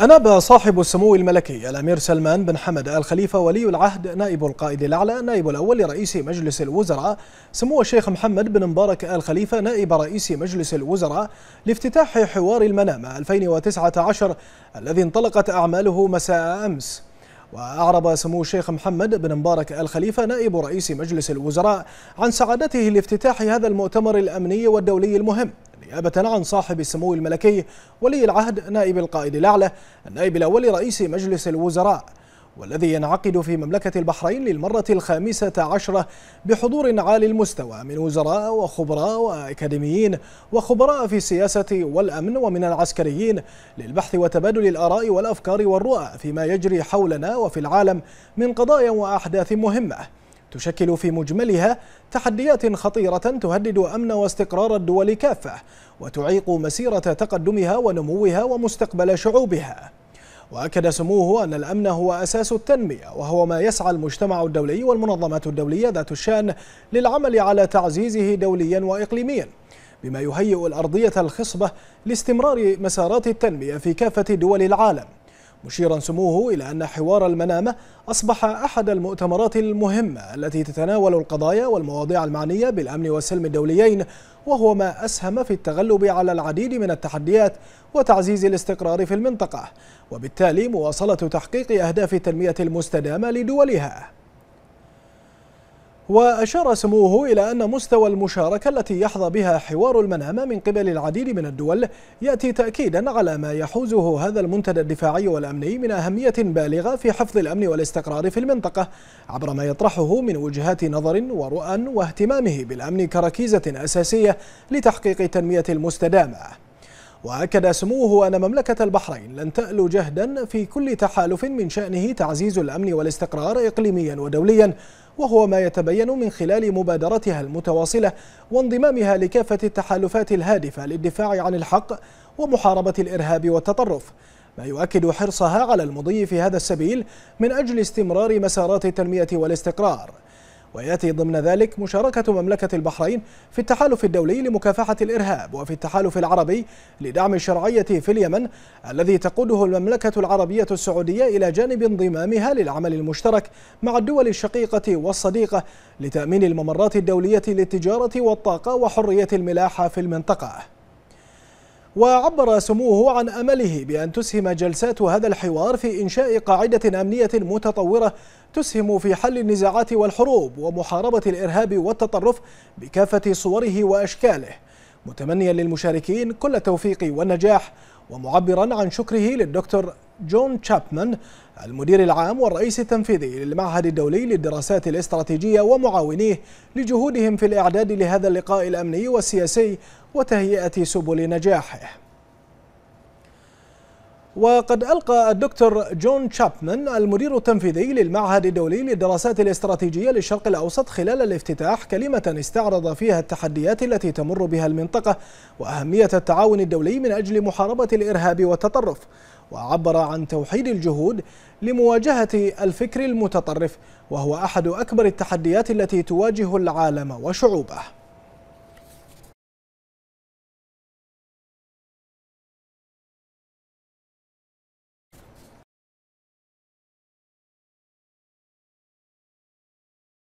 أناب صاحب السمو الملكي الأمير سلمان بن حمد آل خليفة ولي العهد نائب القائد الأعلى نائب الأول لرئيس مجلس الوزراء سمو الشيخ محمد بن مبارك آل خليفة نائب رئيس مجلس الوزراء لافتتاح حوار المنامة 2019 الذي انطلقت أعماله مساء أمس وأعرب سمو الشيخ محمد بن مبارك آل خليفة نائب رئيس مجلس الوزراء عن سعادته لافتتاح هذا المؤتمر الأمني والدولي المهم نيابة يعني. عن نعم صاحب السمو الملكي ولي العهد نائب القائد الأعلى النائب الأول رئيس مجلس الوزراء والذي ينعقد في مملكة البحرين للمرة الخامسة عشرة بحضور عالي المستوى من وزراء وخبراء وأكاديميين وخبراء في السياسة والأمن ومن العسكريين للبحث وتبادل الآراء والأفكار والرؤى فيما يجري حولنا وفي العالم من قضايا وأحداث مهمة تشكل في مجملها تحديات خطيرة تهدد أمن واستقرار الدول كافة وتعيق مسيرة تقدمها ونموها ومستقبل شعوبها وأكد سموه أن الأمن هو أساس التنمية وهو ما يسعى المجتمع الدولي والمنظمات الدولية ذات الشان للعمل على تعزيزه دوليا وإقليميا بما يهيئ الأرضية الخصبة لاستمرار مسارات التنمية في كافة دول العالم مشيرا سموه إلى أن حوار المنامة أصبح أحد المؤتمرات المهمة التي تتناول القضايا والمواضيع المعنية بالأمن والسلم الدوليين وهو ما أسهم في التغلب على العديد من التحديات وتعزيز الاستقرار في المنطقة وبالتالي مواصلة تحقيق أهداف التنمية المستدامة لدولها وأشار سموه إلى أن مستوى المشاركة التي يحظى بها حوار المنامة من قبل العديد من الدول يأتي تأكيدا على ما يحوزه هذا المنتدى الدفاعي والأمني من أهمية بالغة في حفظ الأمن والاستقرار في المنطقة عبر ما يطرحه من وجهات نظر ورؤى واهتمامه بالأمن كركيزة أساسية لتحقيق التنمية المستدامة وأكد سموه أن مملكة البحرين لن تألو جهدا في كل تحالف من شأنه تعزيز الأمن والاستقرار إقليميا ودوليا وهو ما يتبين من خلال مبادرتها المتواصلة وانضمامها لكافة التحالفات الهادفة للدفاع عن الحق ومحاربة الإرهاب والتطرف ما يؤكد حرصها على المضي في هذا السبيل من أجل استمرار مسارات التنمية والاستقرار ويأتي ضمن ذلك مشاركة مملكة البحرين في التحالف الدولي لمكافحة الإرهاب وفي التحالف العربي لدعم الشرعية في اليمن الذي تقوده المملكة العربية السعودية إلى جانب انضمامها للعمل المشترك مع الدول الشقيقة والصديقة لتأمين الممرات الدولية للتجارة والطاقة وحرية الملاحة في المنطقة وعبر سموه عن أمله بأن تسهم جلسات هذا الحوار في إنشاء قاعدة أمنية متطورة تسهم في حل النزاعات والحروب ومحاربة الإرهاب والتطرف بكافة صوره وأشكاله متمنيا للمشاركين كل التوفيق والنجاح ومعبرا عن شكره للدكتور جون تشابمان المدير العام والرئيس التنفيذي للمعهد الدولي للدراسات الاستراتيجية ومعاونيه لجهودهم في الإعداد لهذا اللقاء الأمني والسياسي وتهيئة سبل نجاحه وقد ألقى الدكتور جون تشابمان المدير التنفيذي للمعهد الدولي للدراسات الاستراتيجية للشرق الأوسط خلال الافتتاح كلمة استعرض فيها التحديات التي تمر بها المنطقة وأهمية التعاون الدولي من أجل محاربة الإرهاب والتطرف وعبر عن توحيد الجهود لمواجهة الفكر المتطرف وهو أحد أكبر التحديات التي تواجه العالم وشعوبه